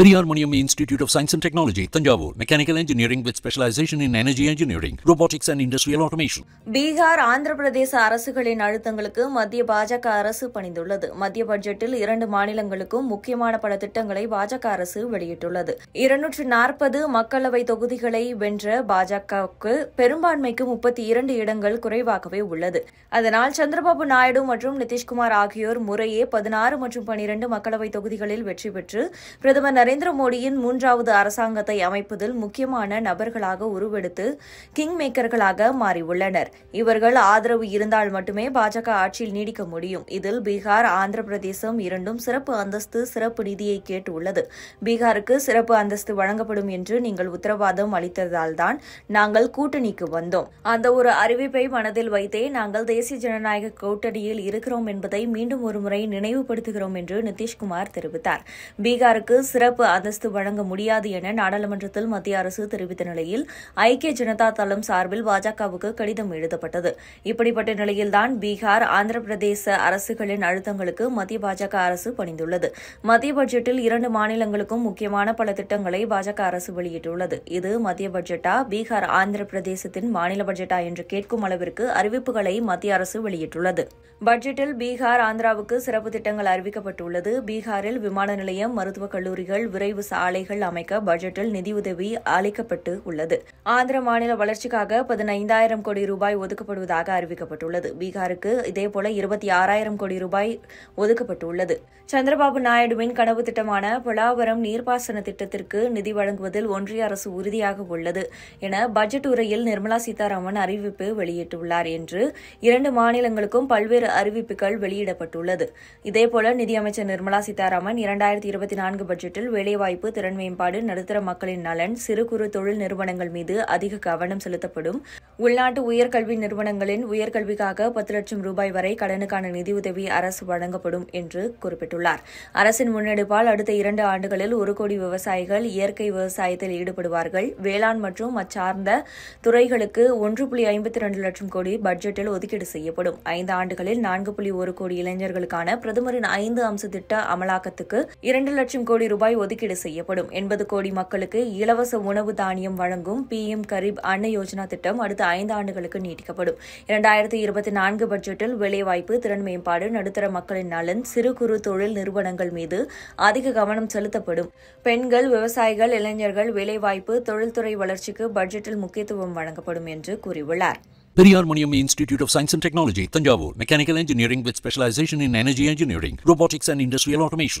Periyar Maniam institute of science and technology Thanjavur mechanical engineering with specialisation in energy engineering robotics and industrial automation Bihar Andhra Pradesh அரசுகளின் அழுத்தங்களுக்கு மத்திய பாஜக அரசு பணிந்துள்ளது மத்திய பட்ஜெட்டில் இரண்டு மாநிலங்களுக்கும் முக்கியமான பல திட்டங்களை பாஜக அரசு வெளியிட்டுள்ளது இருநூற்று நாற்பது மக்களவை தொகுதிகளை வென்ற பாஜகவுக்கு பெரும்பான்மைக்கு முப்பத்தி இரண்டு இடங்கள் குறைவாகவே உள்ளது அதனால் சந்திரபாபு நாயுடு மற்றும் நிதிஷ்குமார் ஆகியோர் முறையே பதினாறு மற்றும் பனிரண்டு மக்களவை தொகுதிகளில் வெற்றி பெற்று பிரதமர் நரேந்திர மோடியின் மூன்றாவது அரசாங்கத்தை அமைப்பதில் முக்கியமான நபர்களாக உருவெடுத்து கிங் மேக்கர்களாக மாறியுள்ளனர் இவர்கள் ஆதரவு இருந்தால் மட்டுமே பாஜக ஆட்சியில் நீடிக்க முடியும் இதில் பீகார் ஆந்திர பிரதேசம் இரண்டும் சிறப்பு அந்தஸ்து சிறப்பு நிதியை கேட்டுள்ளது பீகாருக்கு சிறப்பு அந்தஸ்து வழங்கப்படும் என்று நீங்கள் உத்தரவாதம் அளித்ததால் தான் நாங்கள் கூட்டணிக்கு வந்தோம் அந்த ஒரு அறிவிப்பை மனதில் வைத்தே நாங்கள் தேசிய ஜனநாயக கூட்டணியில் இருக்கிறோம் என்பதை மீண்டும் ஒருமுறை நினைவுபடுத்துகிறோம் என்று நிதிஷ்குமார் தெரிவித்தார் பீகாருக்கு சிறப்பு சிறப்பு அந்தஸ்து வழங்க முடியாது என நாடாளுமன்றத்தில் மத்திய அரசு தெரிவித்த நிலையில் ஐக்கிய ஜனதா தளம் சார்பில் பாஜகவுக்கு கடிதம் எழுதப்பட்டது இப்படிப்பட்ட நிலையில்தான் பீகார் ஆந்திர பிரதேச அரசுகளின் அழுத்தங்களுக்கு மத்திய பாஜக அரசு பணிந்துள்ளது மத்திய பட்ஜெட்டில் இரண்டு மாநிலங்களுக்கும் முக்கியமான பல திட்டங்களை பாஜக அரசு வெளியிட்டுள்ளது இது மத்திய பட்ஜெட்டா பீகார் ஆந்திர பிரதேசத்தின் மாநில பட்ஜெட்டா என்று கேட்கும் அளவிற்கு அறிவிப்புகளை மத்திய அரசு வெளியிட்டுள்ளது பட்ஜெட்டில் பீகார் ஆந்திராவுக்கு சிறப்பு திட்டங்கள் அறிவிக்கப்பட்டுள்ளது பீகாரில் விமான நிலையம் மருத்துவக் கல்லூரிகள் சாலைகள் விரைவு சாலைகள் அமைக்க பட்ஜெட்டில் நிதியுதவி அளிக்கப்பட்டு உள்ளது ஆந்திர மாநில வளர்ச்சிக்காக பதினைந்தாயிரம் கோடி ரூபாய் ஒதுக்கப்படுவதாக அறிவிக்கப்பட்டுள்ளது பீகாருக்கு இதேபோல இருபத்தி ஆறாயிரம் கோடி ரூபாய் ஒதுக்கப்பட்டுள்ளது சந்திரபாபு நாயுடுவின் கனவு திட்டமான பொலாவரம் நீர்ப்பாசன திட்டத்திற்கு நிதி வழங்குவதில் ஒன்றிய அரசு உறுதியாக உள்ளது என பட்ஜெட் உரையில் நிர்மலா சீதாராமன் அறிவிப்பு வெளியிட்டுள்ளார் என்று இரண்டு மாநிலங்களுக்கும் பல்வேறு அறிவிப்புகள் வெளியிடப்பட்டுள்ளது இதேபோல நிதியமைச்சர் நிர்மலா சீதாராமன் இரண்டாயிரத்தி இருபத்தி நான்கு பட்ஜெட்டில் வேலைவாய்ப்பு திறன் மேம்பாடு நடுத்தர மக்களின் நலன் சிறு குறு தொழில் நிறுவனங்கள் மீது அதிக கவனம் செலுத்தப்படும் உள்நாட்டு உயர்கல்வி நிறுவனங்களின் உயர்கல்விக்காக பத்து லட்சம் ரூபாய் வரை கடனுக்கான நிதியுதவி அரசு வழங்கப்படும் என்று குறிப்பிட்டுள்ளார் அரசின் முன்னெடுப்பால் அடுத்த இரண்டு ஆண்டுகளில் ஒரு கோடி விவசாயிகள் இயற்கை விவசாயத்தில் ஈடுபடுவார்கள் வேளாண் மற்றும் அச்சார்ந்த துறைகளுக்கு ஒன்று புள்ளி ஐம்பத்தி ரெண்டு லட்சம் கோடி பட்ஜெட்டில் ஒதுக்கீடு செய்யப்படும் ஐந்து ஆண்டுகளில் நான்கு புள்ளி ஒரு கோடி இளைஞர்களுக்கான பிரதமரின் ஐந்து அம்ச திட்ட அமலாக்கத்துக்கு இரண்டு லட்சம் கோடி ரூபாய் ஒதுக்கீடு செய்யப்படும் எண்பது கோடி மக்களுக்கு இலவச உணவு தானியம் வழங்கும் பிஎம் கரீப் அன்ன யோஜனா திட்டம் அடுத்த ஐந்து ஆண்டுகளுக்கு நீட்டிக்கப்படும் இரண்டாயிரத்தி இருபத்தி நான்கு பட்ஜெட்டில் வேலைவாய்ப்பு திறன் மேம்பாடு நடுத்தர மக்களின் நலன் சிறு குறு தொழில் நிறுவனங்கள் மீது அதிக கவனம் செலுத்தப்படும் பெண்கள் விவசாயிகள் இளைஞர்கள் வேலைவாய்ப்பு தொழில்துறை வளர்ச்சிக்கு பட்ஜெட்டில் முக்கியத்துவம் வழங்கப்படும் என்று கூறியுள்ளார் Periyar Maniam Institute of Science and Technology, Tanjavur, Mechanical Engineering with specialization in Energy Engineering, Robotics and Industrial Automation.